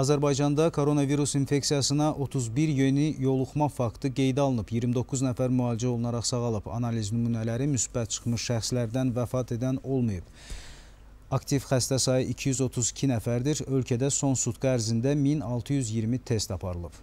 Azərbaycanda koronavirus infeksiyasına 31 yeni yoluxma faktı qeydə alınıb. 29 nəfər müalicə olunaraq sağalıb. Analiz nümunələri müsbət çıxmış şəxslərdən vəfat edən olmayıb. Aktiv xəstə sayı 232 nəfərdir. Ölkədə son sutqa ərzində 1620 test aparılıb.